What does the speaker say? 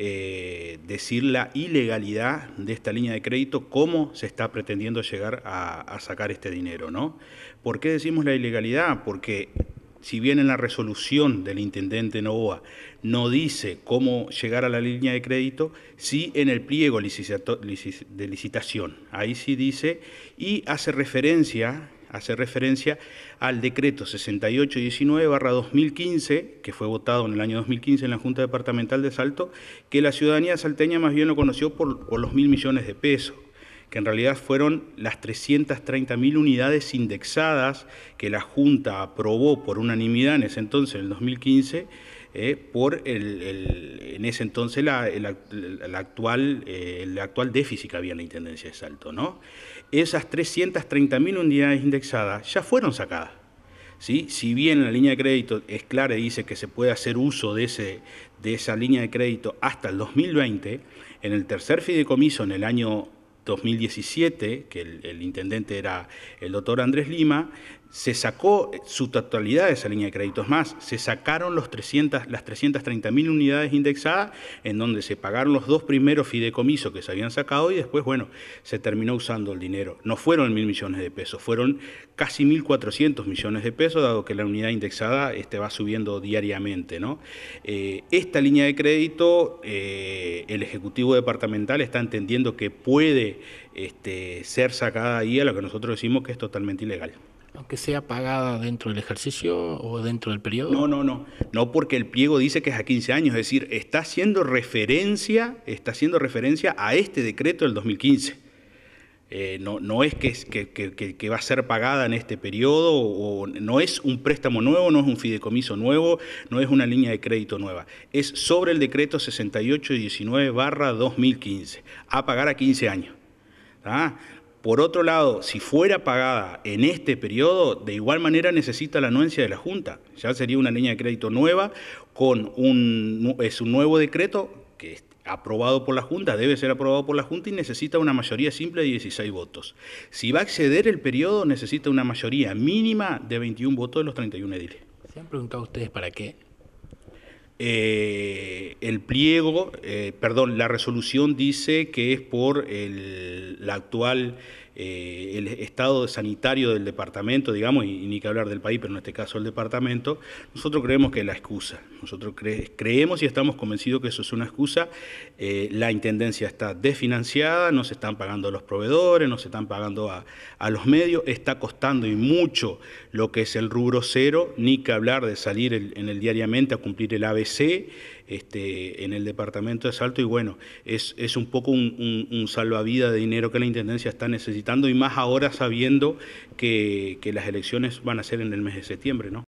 Eh, decir la ilegalidad de esta línea de crédito, cómo se está pretendiendo llegar a, sacar este dinero, ¿no? ¿Por qué decimos la ilegalidad? Porque si bien en la resolución del intendente Novoa no dice cómo llegar a la línea de crédito, sí en el pliego de licitación. Ahí sí dice y hace referencia hace referencia al decreto 6819-2015, que fue votado en el año 2015 en la Junta Departamental de Salto, que la ciudadanía salteña más bien lo conoció por, los mil millones de pesos que en realidad fueron las mil unidades indexadas que la Junta aprobó por unanimidad en ese entonces, en el 2015, eh, por en ese entonces la, el, actual, eh, actual déficit que había en la Intendencia de Salto. ¿no? Esas 330.000 unidades indexadas ya fueron sacadas. ¿sí? Si bien la línea de crédito es clara y dice que se puede hacer uso de, ese, de esa línea de crédito hasta el 2020, en el tercer fideicomiso, en el año 2017, que el, el, intendente era el doctor Andrés Lima, se sacó su totalidad de esa línea de créditos más, se sacaron los 300, las 330.000 unidades indexadas, en donde se pagaron los dos primeros fideicomisos que se habían sacado y después, bueno, se terminó usando el dinero. No fueron mil millones de pesos, fueron casi 1.400 millones de pesos, dado que la unidad indexada este, va subiendo diariamente. ¿no? Eh, esta línea de crédito, eh, el Ejecutivo Departamental está entendiendo que puede este, ser sacada ahí a lo que nosotros decimos que es totalmente ilegal aunque sea pagada dentro del ejercicio o dentro del periodo? No, no, no. No porque el pliego dice que es a 15 años, es decir, está haciendo referencia, está haciendo referencia a este decreto del 2015. Eh, no, no, es que, va a ser pagada en este periodo, o, no es un préstamo nuevo, no es un fideicomiso nuevo, no es una línea de crédito nueva. Es sobre el decreto 6819 barra 2015, a pagar a 15 años. ¿Ah? Por otro lado, si fuera pagada en este periodo, de igual manera necesita la anuencia de la Junta. Ya sería una línea de crédito nueva, con un, es un nuevo decreto que es aprobado por la Junta, debe ser aprobado por la Junta y necesita una mayoría simple de 16 votos. Si va a exceder el periodo, necesita una mayoría mínima de 21 votos de los 31 ediles. ¿Se han preguntado ustedes para qué eh, el pliego, eh, perdón, la resolución dice que es por el, la actual eh, el estado sanitario del departamento, digamos, y, ni que hablar del país, pero en este caso el departamento, nosotros creemos que es la excusa. Nosotros creemos y estamos convencidos que eso es una excusa. Eh, la intendencia está desfinanciada, no se están pagando los proveedores, no se están pagando a, los medios, está costando y mucho lo que es el rubro cero, ni que hablar de salir en el diariamente a cumplir el ABC. Este, en el departamento de Salto y bueno, es, un poco un, un salvavidas de dinero que la Intendencia está necesitando y más ahora sabiendo que, que las elecciones van a ser en el mes de septiembre, ¿no?